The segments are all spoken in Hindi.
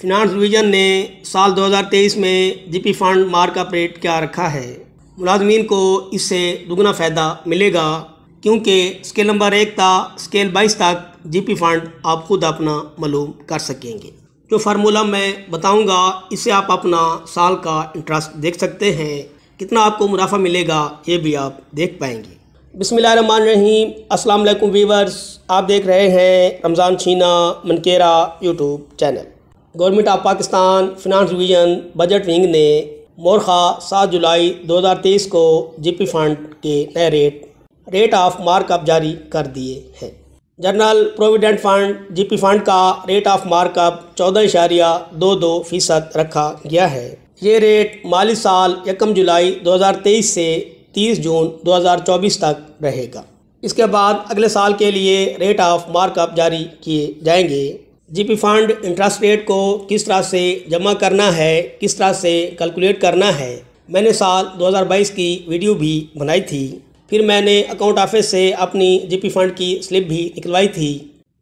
फिनांस डिवीज़न ने साल 2023 में जीपी फंड मार्क रेट क्या रखा है मुलाजमीन को इससे दुगना फ़ायदा मिलेगा क्योंकि स्केल नंबर एक था स्केल बाईस तक जीपी फंड आप खुद अपना मालूम कर सकेंगे जो फार्मूला मैं बताऊंगा इससे आप अपना साल का इंटरेस्ट देख सकते हैं कितना आपको मुनाफा मिलेगा ये भी आप देख पाएंगे बिसमीम अस्सलाम वालेकुम आप देख रहे हैं Ramzan Chheena Mankera YouTube channel government of Pakistan finance division budget wing ने मोरखा सात जुलाई 2023 को जीपी फंड के नए रेट रेट ऑफ मार्कअप जारी कर दिए हैं general provident fund GP fund का रेट ऑफ मार्कअप चौदह इशारिया दो दो फीसद रखा गया है ये रेट माली साल यकम जुलाई 2023 से 30 जून 2024 तक रहेगा इसके बाद अगले साल के लिए रेट ऑफ मार्कअप जारी किए जाएंगे जीपी फंड इंटरेस्ट रेट को किस तरह से जमा करना है किस तरह से कैलकुलेट करना है मैंने साल 2022 की वीडियो भी बनाई थी फिर मैंने अकाउंट ऑफिस से अपनी जीपी फंड की स्लिप भी निकलवाई थी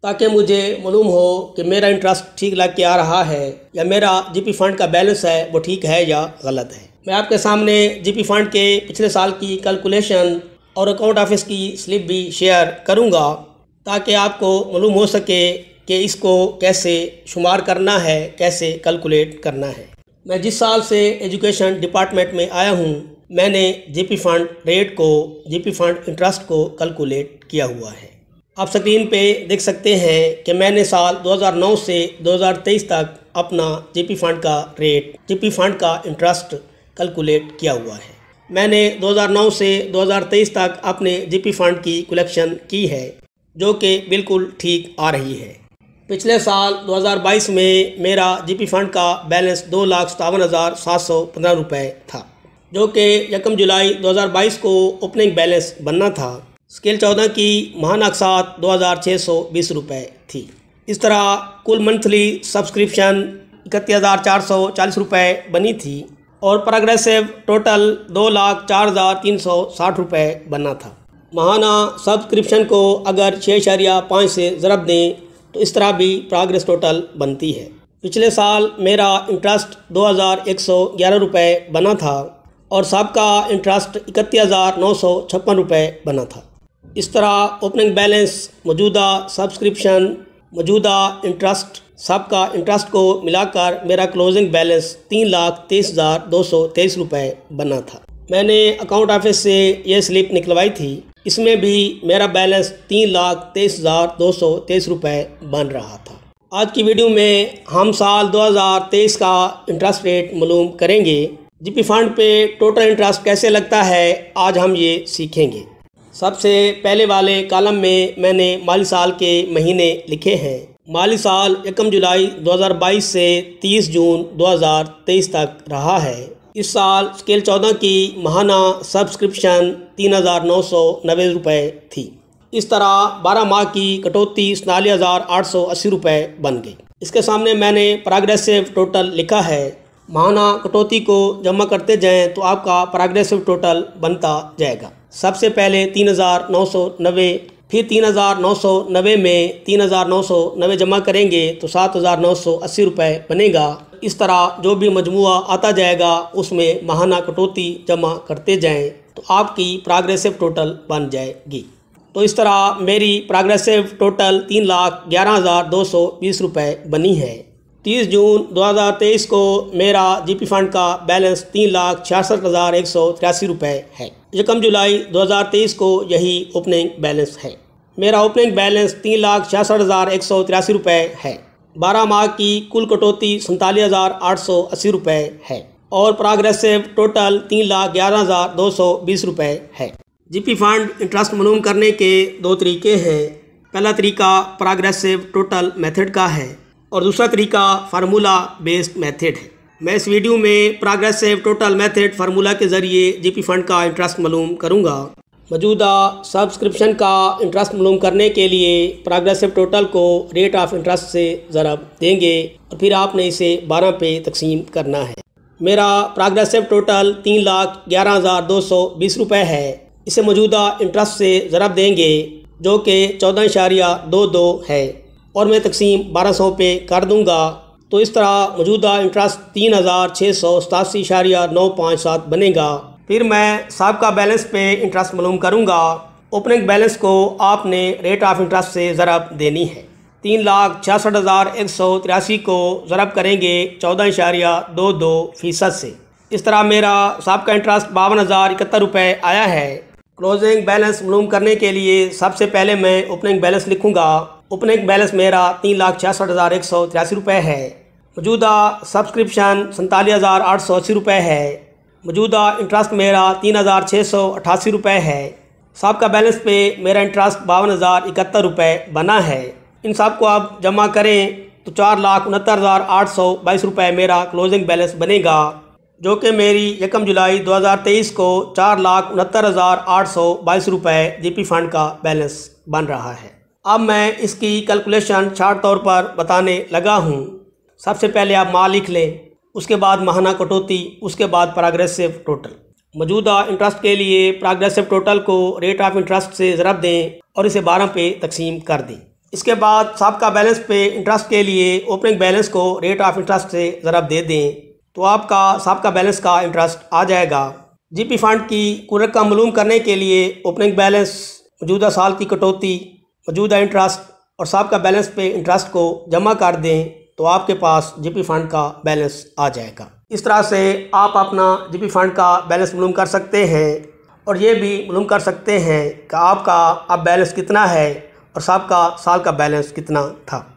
ताकि मुझे मालूम हो कि मेरा इंटरेस्ट ठीक लग के आ रहा है या मेरा पी फंड का बैलेंस है वो ठीक है या गलत है मैं आपके सामने पी फंड के पिछले साल की कैलकुलेशन और अकाउंट ऑफिस की स्लिप भी शेयर करूँगा ताकि आपको मालूम हो सके कि इसको कैसे शुमार करना है कैसे कैलकुलेट करना है मैं जिस साल से एजुकेशन डिपार्टमेंट में आया हूँ मैंने जीपी फंड रेट को जीपी फंड इंटरेस्ट को कैलकुलेट किया हुआ है आप स्क्रीन पे देख सकते हैं कि मैंने साल 2009 से 2023 तक अपना जीपी फंड का रेट जीपी फंड का इंटरेस्ट कैलकुलेट किया हुआ है मैंने 2009 से 2023 तक अपने जीपी फंड की कलेक्शन की है जो कि बिल्कुल ठीक आ रही है पिछले साल 2022 में मेरा जीपी फंड का बैलेंस दो लाख सतावन हज़ार सात सौ पंद्रह रुपये था जो कि यकम जुलाई 2022 को ओपनिंग बैलेंस बनना था स्केल चौदह की महान अकसात दो हज़ार छः सौ बीस रुपये थी इस तरह कुल मंथली सब्सक्रिप्शन इकतीस हज़ार चार सौ चालीस रुपये बनी थी और प्रोग्रेसिव टोटल दो लाख चार हज़ार तीन सौ साठ रुपये बनना था महाना सब्सक्रिप्शन को अगर छः शरिया पाँच से ज़रब दें तो इस तरह भी प्रोग्रेस टोटल बनती है पिछले साल मेरा इंटरेस्ट दो हज़ार एक सौ ग्यारह रुपये बना था और सबका इंटरेस्ट इकतीस हज़ार नौ सौ छप्पन रुपये बना था इस तरह ओपनिंग बैलेंस मौजूदा सब्सक्रिप्शन मौजूदा इंटरेस्ट सबका इंटरेस्ट को मिलाकर मेरा क्लोजिंग बैलेंस तीन लाख तेईस हज़ार दो सौ तेईस रुपये बना था मैंने अकाउंट ऑफिस से यह स्लिप निकलवाई थी इसमें भी मेरा बैलेंस तीन लाख तेईस हज़ार दो सौ तेईस रुपये बन रहा था आज की वीडियो में हम साल 2023 का इंटरेस्ट रेट मालूम करेंगे जीपी फंड पे टोटल इंटरेस्ट कैसे लगता है आज हम ये सीखेंगे सबसे पहले वाले कॉलम में मैंने माली साल के महीने लिखे हैं माली साल एकम जुलाई 2022 से 30 जून 2023 तक रहा है इस साल स्केल चौदह की महाना सब्सक्रिप्शन तीन हज़ार नौ सौ नब्बे रुपये थी इस तरह बारह माह की कटौती सताली हज़ार आठ सौ अस्सी रुपये बन गई इसके सामने मैंने प्रोग्रेसिव टोटल लिखा है महाना कटौती को जमा करते जाएं तो आपका प्रोग्रेसिव टोटल बनता जाएगा सबसे पहले तीन हज़ार नौ सौ नब्बे फिर तीन हज़ार नौ सौ नब्बे में तीन हज़ार नौ सौ नब्बे जमा करेंगे तो सात हज़ार नौ सौ अस्सी रुपये बनेगा इस तरह जो भी मजमू आता जाएगा उसमें माहाना कटौती जमा करते जाएं तो आपकी प्रोग्रेसिव टोटल बन जाएगी तो इस तरह मेरी प्रोग्रेसिव टोटल तीन लाख ग्यारह हज़ार दो सौ बीस रुपये बनी है तीस जून दो हज़ार तेईस को मेरा जीपी फंड का बैलेंस तीन लाख छियासठ हज़ार एक सौ तिरासी रुपये है यकम जुलाई दो हज़ार तेईस को यही ओपनिंग बैलेंस है मेरा ओपनिंग बैलेंस तीन लाख छियासठ हज़ार एक सौ तिरासी रुपये है बारह माह की कुल कटौती सैंतालीस हज़ार आठ सौ अस्सी रुपये है और प्रोग्रेसिव टोटल तीन लाख ग्यारह हज़ार दो सौ बीस रुपये है जीपी फंड इंटरेस्ट मालूम करने के दो तरीके हैं पहला तरीका प्रोग्रेसिव टोटल मेथड का है और दूसरा तरीका फार्मूला बेस्ड मेथड है मैं इस वीडियो में प्रोग्रेसिव टोटल मेथड फार्मूला के ज़रिए जीपी फंड का इंटरेस्ट मालूम करूंगा मौजूदा सब्सक्रिप्शन का इंटरेस्ट मालूम करने के लिए प्रोग्रेसिव टोटल को रेट ऑफ इंटरेस्ट से ज़रा देंगे और फिर आपने इसे 12 पे तकसीम करना है मेरा प्रोग्रेसिव टोटल तीन लाख ग्यारह हज़ार दो सौ बीस रुपये है इसे मौजूदा इंटरेस्ट से ज़रब देंगे जो कि चौदह इशारिया दो दो है और मैं तकसीम बारह सौ पे कर दूँगा तो इस तरह मौजूदा इंटरेस्ट तीन हज़ार छः सौ सतासी इशारिया नौ पाँच सात बनेगा फिर मैं साहब का बैलेंस पे इंटरेस्ट मालूम करूँगा ओपनिंग बैलेंस को आपने रेट ऑफ इंटरेस्ट से ज़रब देनी है तीन लाख छियासठ हज़ार एक सौ तिरासी को ज़रब करेंगे चौदह इशारिया दो दो फ़ीसद से इस तरह मेरा साहब का इंटरेस्ट बावन हज़ार इकहत्तर रुपये आया है क्लोजिंग बैलेंस मालूम करने के लिए सबसे पहले मैं ओपनिंग बैलेंस लिखूँगा ओपनिंग बैलेंस मेरा तीन लाख छियासठ हज़ार एक सौ तिरासी रुपये है मौजूदा सब्सक्रिप्शन सैंतालीस हज़ार आठ सौ अस्सी रुपये है मौजूदा इंटरेस्ट मेरा तीन हज़ार छः सौ अट्ठासी रुपये है सबका बैलेंस पे मेरा इंटरेस्ट बावन हज़ार इकहत्तर रुपये बना है इन सब को आप जमा करें तो चार लाख उनहत्तर हज़ार आठ सौ बाईस रुपये मेरा क्लोजिंग बैलेंस बनेगा जो कि मेरी यकम जुलाई दो हज़ार तेईस को चार लाख उनहत्तर हज़ार आठ सौ बाईस रुपये जी पी फंड का बैलेंस बन रहा है अब मैं इसकी कैलकुलेशन शार्ट तौर पर बताने लगा हूँ सबसे पहले आप माँ लिख लें उसके बाद महाना कटौती उसके बाद प्राग्रेसिव टोटल मौजूदा इंटरेस्ट के लिए प्राग्रेसिव टोटल को रेट ऑफ इंटरेस्ट से ज़रब दें और इसे बारह पे तकसीम कर दें इसके बाद सबका बैलेंस पे इंटरेस्ट के लिए ओपनिंग बैलेंस को रेट ऑफ इंटरेस्ट से ज़रब दे दें तो आपका सबका बैलेंस का इंटरेस्ट आ जाएगा जीपी फंड की कुल रकम मलूम करने के लिए ओपनिंग बैलेंस मौजूदा साल की कटौती मौजूदा इंटरेस्ट और सबका बैलेंस पे इंटरेस्ट को जमा कर दें तो आपके पास जीपी फंड का बैलेंस आ जाएगा इस तरह से आप अपना जीपी फंड का बैलेंस मालूम कर सकते हैं और ये भी मालूम कर सकते हैं कि आपका अब बैलेंस कितना है और सबका साल का बैलेंस कितना था